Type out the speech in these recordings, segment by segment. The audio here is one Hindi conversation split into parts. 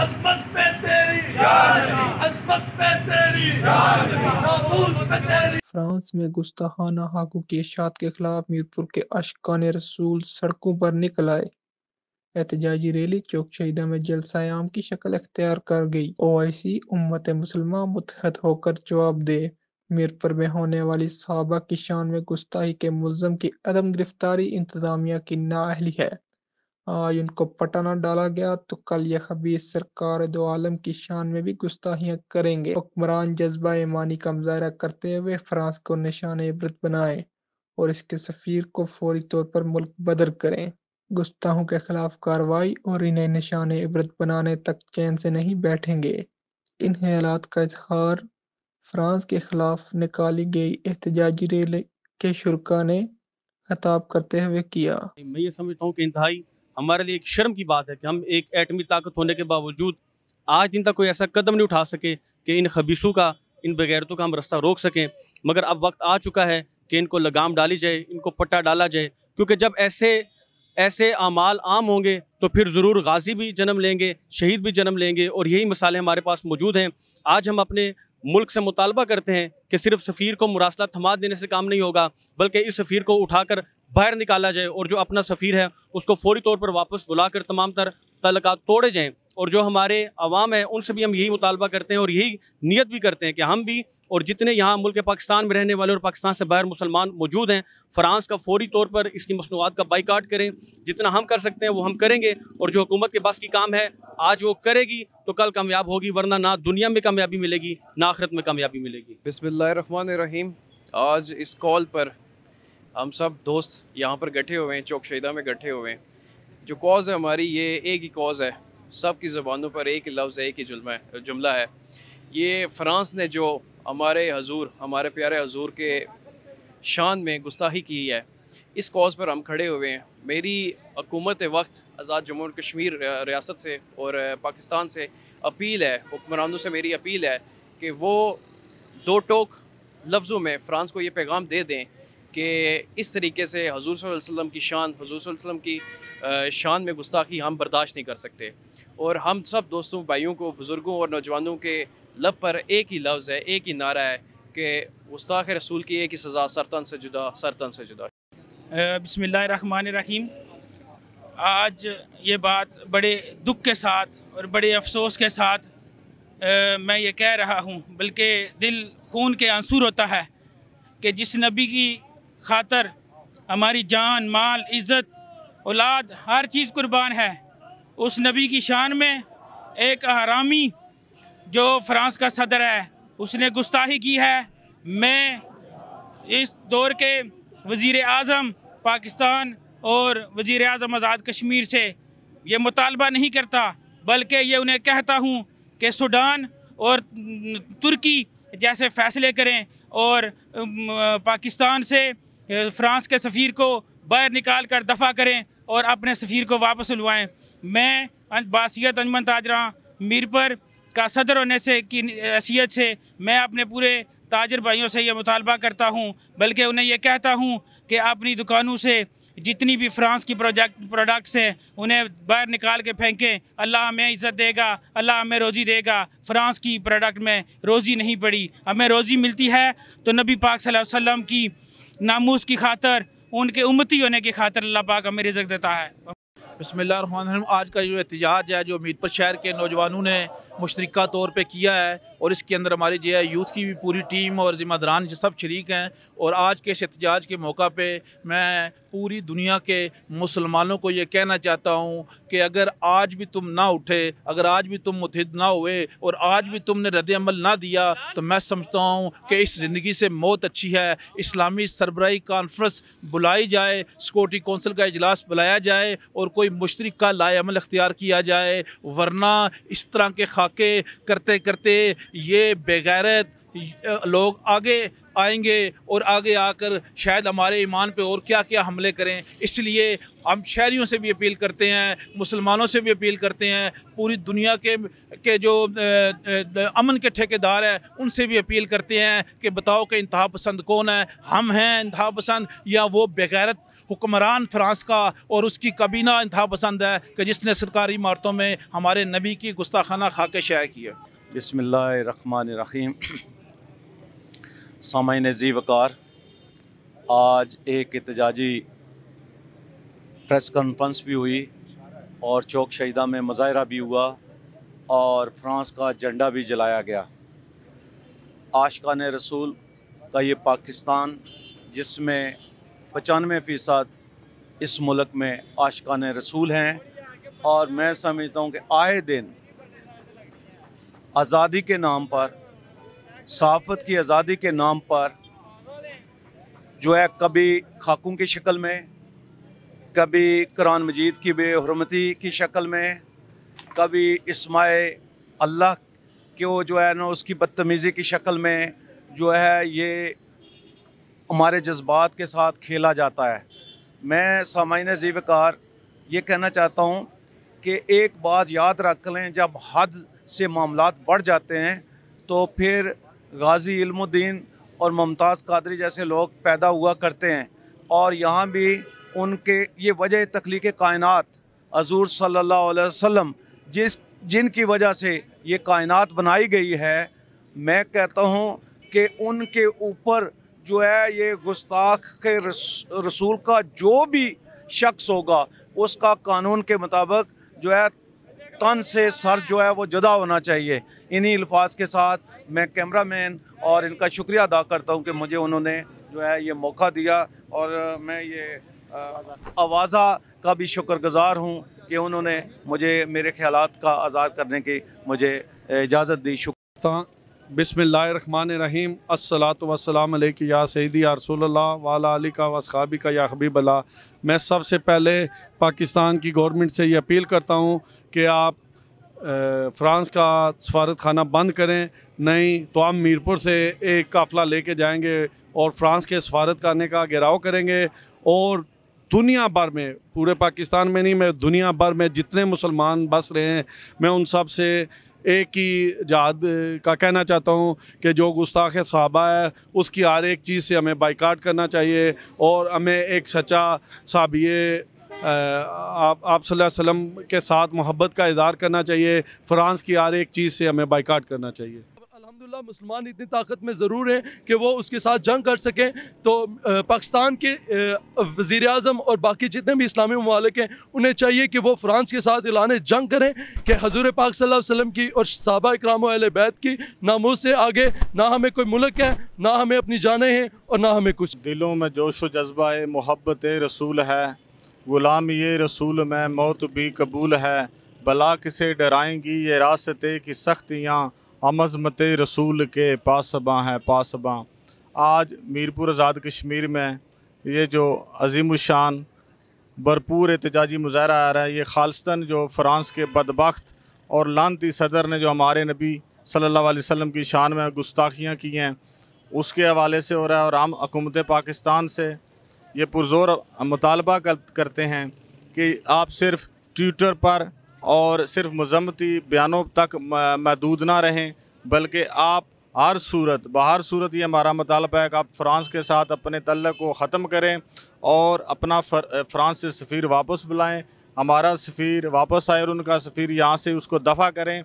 असमत पे तेरी असमत पे तेरी पे तेरी फ्रांस में गुस्ताखाना हाकू के शाद के खिलाफ मीरपुर के अशकान रसूल सड़कों पर निकल आए एहतजाजी रैली चौक शहीदा में जलसायाम की शक्ल अख्तियार कर गई ओ आई सी उम्मत मुसलमान मुतहद होकर जवाब दे मीरपुर में होने वाली साहबा की शान में गुस्ताही के मुलम की अदम गिरफ्तारी इंतजामिया की नाअहली है आ, इनको पटाना डाला गया तो कल यह खबीस सरकार दो आलम की शान में भी गुस्ताहियाँ करेंगे हुक्मरान जज्बा ईमानी का मुजाहरा करते हुए फ्रांस को निशान इबरत बनाए और इसके सफ़ीर को फौरी तौर पर मुल्क बदर करें गुस्ताहों के खिलाफ कार्रवाई और इन्हें निशान इबरत बनाने तक चैन से नहीं बैठेंगे इन हालात का इजहार फ्रांस के खिलाफ निकाली गई एहतजाजी रैली के शुरा ने खताब करते हुए किया मैं ये समझता हूँ कि इंतहाई हमारे लिए एक शर्म की बात है कि हम एक एटमी ताकत होने के बावजूद आज दिन तक कोई ऐसा कदम नहीं उठा सके कि इन खबीसों का इन बगैरतों का हम रास्ता रोक सकें मगर अब वक्त आ चुका है कि इनको लगाम डाली जाए इनको पट्टा डाला जाए क्योंकि जब ऐसे ऐसे अमाल आम होंगे तो फिर ज़रूर गाजी भी जन्म लेंगे शहीद भी जन्म लेंगे और यही मसाले हमारे पास मौजूद हैं आज हम अपने मुल्क से मुतालबा करते हैं कि सिर्फ सफ़ीर को मुरासला थमा देने से काम नहीं होगा बल्कि इस सफ़ीर को उठाकर बाहर निकाला जाए और जो अपना सफ़ीर है उसको फौरी तौर पर वापस बुला कर तमाम तर तलक तोड़े जाएँ और जो हमारे आवाम है उनसे भी हम यही मुतालबा करते हैं और यही नीयत भी करते हैं कि हम भी और जितने यहाँ मुल्क पाकिस्तान में रहने वाले और पाकिस्तान से बाहर मुसलमान मौजूद हैं फ्रांस का फौरी तौर पर इसकी मसनूआत का बाइकाट करें जितना हम कर सकते हैं वो हम करेंगे और जो हुकूमत के बस की काम है आज वो करेगी तो कल कामयाब होगी वरना ना दुनिया में कामयाबी मिलेगी ना आखरत में कामयाबी मिलेगी बसमिल्लर रहीम आज इस कॉल पर हम सब दोस्त यहाँ पर गठे हुए हैं चौक शहीदा में गठे हुए हैं जो कॉज है हमारी ये एक ही कॉज है सब की ज़बानों पर एक ही लफ्ज़ है एक ही जुल्मा है जुमला है ये फ्रांस ने जो हमारे हजूर हमारे प्यारे हजूर के शान में गुस्ताही की है इस कॉज पर हम खड़े हुए हैं मेरी हकूमत वक्त आज़ाद जम्मू और कश्मीर रियासत से और पाकिस्तान से अपील है हुक्मरानों से मेरी अपील है कि वो दो टोक लफ्ज़ों में फ़्रांस को ये पैगाम दे दें कि इस तरीके से हजूर वसल्लम की शान हजूर वसल्लम की शान में गुस्ताखी हम बर्दाश्त नहीं कर सकते और हम सब दोस्तों भाइयों को बुज़ुर्गों और नौजवानों के लब पर एक ही लफ्ज़ है एक ही नारा है कि गुस्ताख रसूल की एक ही सज़ा सरतन से जुदा सरतन से जुदा बसमान रहीम आज ये बात बड़े दुख के साथ और बड़े अफसोस के साथ आ, मैं ये कह रहा हूँ बल्कि दिल खून के आंसू होता है कि जिस नबी की खातर हमारी जान माल इज़्ज़त औलाद हर चीज़ कुर्बान है उस नबी की शान में एक हरामी जो फ्रांस का सदर है उसने गुस्ताही की है मैं इस दौर के वज़ी अजम पाकिस्तान और वज़ी अजम आज़ाद कश्मीर से ये मुतालबा नहीं करता बल्कि ये उन्हें कहता हूँ कि सूडान और तुर्की जैसे फ़ैसले करें और पाकिस्तान से फ्रांस के सफ़ीर को बाहर निकाल कर दफ़ा करें और अपने सफ़ीर को वापस उलवाएँ मैं बासीत अंजमन ताजरा मीरपर का सदर होने से की हैसीत से मैं अपने पूरे ताजर भाइयों से यह मुतालबा करता हूँ बल्कि उन्हें यह कहता हूँ कि अपनी दुकानों से जितनी भी फ्रांस की प्रोजेक्ट प्रोडक्ट्स हैं उन्हें बाहर निकाल के फेंकें अल्लाह हमें इज़्ज़त देगा अल्लाह हमें रोज़ी देगा फ्रांस की प्रोडक्ट में रोज़ी नहीं पड़ी हमें रोज़ी मिलती है तो नबी पाक सल्लल्लाहु अलैहि वसल्लम की नामूस की खातर उनके उम्मती होने की खातर अल्लाह पाक हमें रिजक देता है बसमिल्ल आज का जो एहतजाज है जो मीरपुर शहर के नौजवानों ने मुश्तरक तौर पर किया है और इसके अंदर हमारी जो है यूथ की भी पूरी टीम और ज़िम्मेदारान सब शरीक हैं और आज के इस एहतजाज के मौका पर मैं पूरी दुनिया के मुसलमानों को ये कहना चाहता हूँ कि अगर आज भी तुम ना उठे अगर आज भी तुम मुतहद ना हुए और आज भी तुमने रद्दमल ना दिया तो मैं समझता हूँ कि इस ज़िंदगी से मौत अच्छी है इस्लामी सरबराही कॉन्फ्रेंस बुलाई जाए सिक्योरिटी कौंसिल का अजलास बुलाया जाए और कोई मुशरक का लाएमल अख्तियार किया जाए वरना इस तरह के खाके करते करते ये बेगैरत लोग आगे आएंगे और आगे आकर शायद हमारे ईमान पे और क्या क्या हमले करें इसलिए हम शहरीों से भी अपील करते हैं मुसलमानों से भी अपील करते हैं पूरी दुनिया के के जो अमन के ठेकेदार हैं उनसे भी अपील करते हैं कि बताओ कि इंतहा पसंद कौन है हम हैं इंतहा पसंद या वो बेगैरत हुक्मरान फ्रांस का और उसकी कबीना इंतहा पसंद है कि जिसने सरकारी इमारतों में हमारे नबी की गुस्ताखाना खा के शाया किया बसमीम सामिन जी वकार आज एक एहतजाजी प्रेस कॉन्फ्रेंस भी हुई और चौक शहीदा में मुजाहरा भी हुआ और फ्रांस का झंडा भी जलाया गया आशकान रसूल का ये पाकिस्तान जिसमें पचानवे फ़ीसद इस मुल्क में आशकान रसूल हैं और मैं समझता हूँ कि आए दिन आज़ादी के नाम पर सहाफ़त की आज़ादी के नाम पर जो है कभी खाकों की शक्ल में कभी कुरान मजीद की बेहरमती की शक्ल में कभी इसमाए अल्लाह को जो है ना उसकी बदतमीज़ी की शक्ल में जो है ये हमारे जज्बात के साथ खेला जाता है मैं सामाइन जीवकार ये कहना चाहता हूँ कि एक बात याद रख लें जब हद से मामला बढ़ जाते हैं तो फिर गाजी इल्मुद्दीन और मुमताज़ कादरी जैसे लोग पैदा हुआ करते हैं और यहाँ भी उनके ये वजह तख्लीक कायनात हजूर सल्ला वसम जिस जिनकी वजह से ये कायनात बनाई गई है मैं कहता हूँ कि उनके ऊपर जो है ये गुस्ताख के रसूल का जो भी शख्स होगा उसका कानून के मुताबिक जो है तन से सर जो है वो जुदा होना चाहिए इन्हीं अल्फाज के साथ मैं कैमरा मैन और इनका शुक्रिया अदा करता हूँ कि मुझे उन्होंने जो है ये मौका दिया और मैं ये आवाज़ा का भी शुक्रगुजार हूँ कि उन्होंने मुझे मेरे ख्याल का आज़ाद करने की मुझे इजाज़त दी शुक्र रन रहीम असलातम या सईदी अरसोल्ला वाला अली का वसखाबी का या हबीबला मैं सबसे पहले पाकिस्तान की गवर्नमेंट से ये अपील करता हूँ कि आप फ्रांस का सफारत खाना बंद करें नहीं तो हम मीरपुर से एक काफ़िला लेके जाएंगे और फ्रांस के सफारत खाने का घेराव करेंगे और दुनिया भर में पूरे पाकिस्तान में नहीं मैं दुनिया भर में जितने मुसलमान बस रहे हैं मैं उन सब से एक ही जहाद का कहना चाहता हूँ कि जो गुस्ताख सहाबा है उसकी हर एक चीज़ से हमें बाइकाट करना चाहिए और हमें एक सच्चा साबिय आप आप वसल्लम के साथ मोहब्बत का इजहार करना चाहिए फ्रांस की हर एक चीज़ से हमें बाइकाट करना चाहिए अलहमदिल्ला मुसलमान इतनी ताकत में ज़रूर हैं कि वो उसके साथ जंग कर सकें तो पाकिस्तान के वज़ी अजम और बाकी जितने भी इस्लामी ममालिक हैं उन्हें चाहिए कि वो फ्रांस के साथ एलान जंग करें कि हजूर पाक वसल्लम की और सहाबा इक्राम बैत की मुँह से आगे ना हमें कोई मुल्क है ना हमें अपनी जानें हैं और ना हमें कुछ दिलों में जोश व जज्बा है मोहब्बत रसूल है ग़ुलाम ये रसूल में मौत भी कबूल है भला किसे डराएंगी ये रास्ते की सख्तियाँ अमजमत रसूल के पासबाँ हैं पासबाँ आज मीरपुर आज़ाद कश्मीर में ये जो अजीम शान भरपूर एहतजाजी मुजाहरा आ रहा है ये खालस्तन जो फ्रांस के बदबख्त और लानती सदर ने जो हमारे नबी सल्लल्लाहु अलैहि वसल्लम की शान में गुस्ताखियाँ की हैं उसके हवाले से हो रहा है और आम हकूमत पाकिस्तान से ये पुरजोर मुतालबा करते हैं कि आप सिर्फ ट्विटर पर और सिर्फ मजम्मती बयानों तक महदूद ना रहें बल्कि आप हर सूरत बाहर सूरत ये हमारा मतालबा है कि आप फ्रांस के साथ अपने तल्ल को ख़त्म करें और अपना फ्रांस से सफ़ीर वापस बुलाएं हमारा सफ़ीर वापस आए और उनका सफ़ीर यहाँ से उसको दफ़ा करें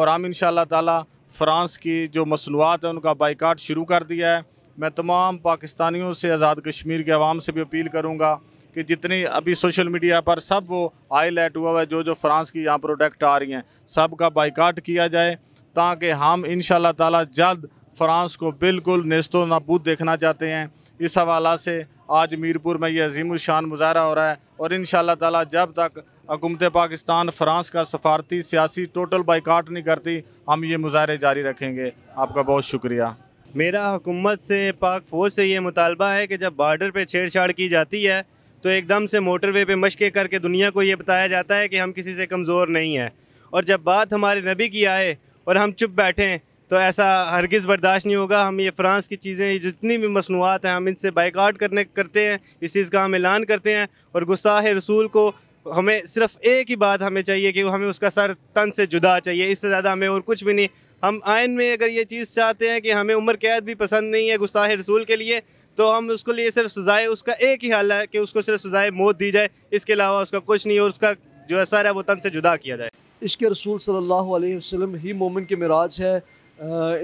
और हम इन शाह फ्रांस की जो मसनूआत है उनका बाइकाट शुरू कर दिया है मैं तमाम पाकिस्तानियों से आज़ाद कश्मीर के आवाम से भी अपील करूँगा कि जितनी अभी सोशल मीडिया पर सब वो आई लाइट हुआ हुआ है जो जो फ्रांस की यहाँ प्रोडक्ट आ रही हैं सब का बाइकाट किया जाए ताकि हम इन ताला जल्द फ्रांस को बिल्कुल नेस्तो नबूद देखना चाहते हैं इस हवाला से आज मीरपुर में ये अजीम शान मुजाहरा हो रहा है और इन ताला जब तक हकूमत पाकिस्तान फ्रांस का सफारती सियासी टोटल बाइकाट नहीं करती हम ये मुजाहरे जारी रखेंगे आपका बहुत शुक्रिया मेरा हुकूमत से पाक फ़ौज से ये मुतालबा है कि जब बार्डर पर छेड़छाड़ की जाती है तो एकदम से मोटरवे पे मशक़ें करके दुनिया को ये बताया जाता है कि हम किसी से कमज़ोर नहीं हैं और जब बात हमारे नबी की आए और हम चुप बैठें तो ऐसा हरगिज़ बर्दाश्त नहीं होगा हम ये फ़्रांस की चीज़ें जितनी भी मसनूआत हैं हम इनसे बाइकआउट करने करते हैं इस चीज़ का हम ऐलान करते हैं और गुस्साह रसूल को हमें सिर्फ एक ही बात हमें चाहिए कि हमें उसका सर तन से जुदा चाहिए इससे ज़्यादा हमें और कुछ भी नहीं हम आयन में अगर ये चीज़ चाहते हैं कि हमें उम्र कैद भी पसंद नहीं है गुस्ताह रसूल के लिए तो हम उसके लिए सिर्फ सजाए उसका एक ही हाल है कि उसको सिर्फ सजाए मौत दी जाए इसके अलावा उसका कुछ नहीं और उसका जो असर है वो तन से जुदा किया जाए इसके रसूल सल्लल्लाहु अलैहि वसल्लम ही मोमिन के मराज है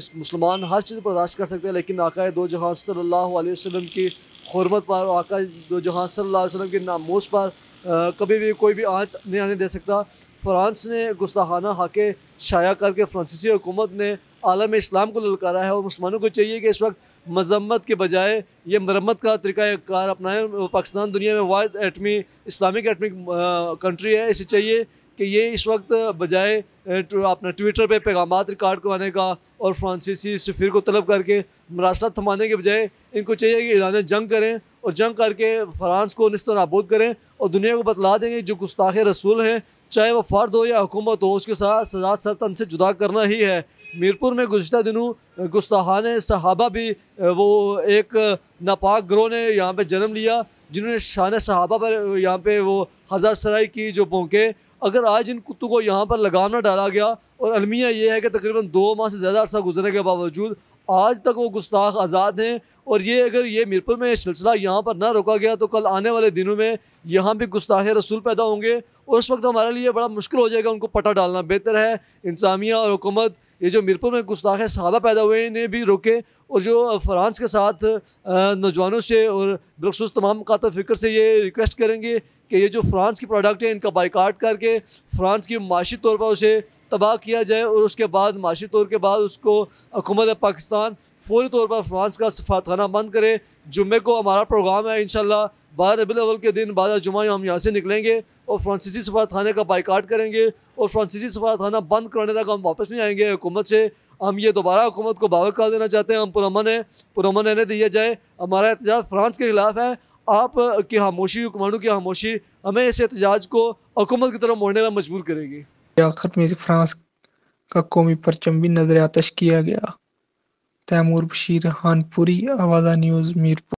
इस मुसलमान हर चीज़ बर्दाश्त कर सकते हैं लेकिन आका दो जहाँ सल्लल्लाहु अलैहि वसल्लम की हरमत पर आका दो जहाँ सल्लल्लाहु अलैहि वसल्लम के नामोश पर कभी भी कोई भी आँच नहीं आने दे सकता फ्रांस ने गुस्ताखाना हाके शाया करके फ्रांसीसी हुकूमत ने आलम इस्लाम को ललकारा है और मुसलमानों को चाहिए कि इस वक्त मजम्मत के बजाय ये मरम्मत का तरीका अपनाएं पाकिस्तान दुनिया में वाद एटमी इस्लामिक एटमी कंट्री है इसे चाहिए कि ये इस वक्त बजाय तो अपना ट्विटर पे पैगाम रिकॉर्ड करवाने का और फ्रांसीसी सफ़ीर को तलब करके मरासला थमाने के बजाय इनको चाहिए कि ईरान जंग करें और जंग करके फ्रांस को नस्त नाबूद करें और दुनिया को बतला देंगे जो गुस्ताख रसूल हैं चाहे वह फ़र्द हो या हुकूमत हो उसके साथ सजा सरतन से जुदा करना ही है मीरपुर में गुजत दिनों गुस्ताहान सहाबा भी वो एक नापाक ग्रोह ने यहाँ पर जन्म लिया जिन्होंने शान सहाबा पर यहाँ पर वो हज़ार सराई की जो पोंके अगर आज इन कुत्तों को यहाँ पर लगाम डाला गया और अलमिया ये है कि तकरीबन दो माह से ज़्यादा अरसा गुजरने के बावजूद आज तक वो गुस्ताख आज़ाद हैं और ये अगर ये मीरपुर में सिलसिला यहाँ पर ना रोका गया तो कल आने वाले दिनों में यहाँ भी गुस्ताखे रसूल पैदा होंगे और उस वक्त हमारे लिए बड़ा मुश्किल हो जाएगा उनको पटा डालना बेहतर है इंतजामिया और हुकूमत ये जो मीरपुर में गुस्ताखे सहाबा पैदा हुए इन्हें भी रोके और जो फ्रांस के साथ नौजवानों से और बिलखसूस तमाम कात फ़िक्र से ये रिक्वेस्ट करेंगे कि ये जो फ्रांस की प्रोडक्ट है इनका बाइकाट करके फ्रांस की माशी तौर पर उसे तबाह किया जाए और उसके बाद माशी तौर के बाद उसको हुकूमत पाकिस्तान फौरी तौर पर फ्रांस का सफातखाना बंद करें जुम्मे को हमारा प्रोग्राम है इन शाह बारह रबी अवल के दिन बाद जुमा हम यहाँ से निकलेंगे और फ्रांसीसी सफारतखाने का बाइकाट करेंगे और फ्रांसीसी सफारतखाना बंद कराने तक हम वापस नहीं आएंगे हुकूमत से हम ये दोबारा हुकूमत को बावक कर देना चाहते हैं हम पुरमन है पुरमन रहने दिया जाए हमारा एहतजाज फ्रांस के खिलाफ है आप की खामोशी हुक्मरानों की खामोशी हमें इस एहतजाज को हुकूमत की तरफ मोड़ने में मजबूर करेगी आखिर में फ्रांस का कौमी परचम भी नजर आतश किया गया तैमूर बशीर हानपुरी आवाज़ा न्यूज़ मीरपुर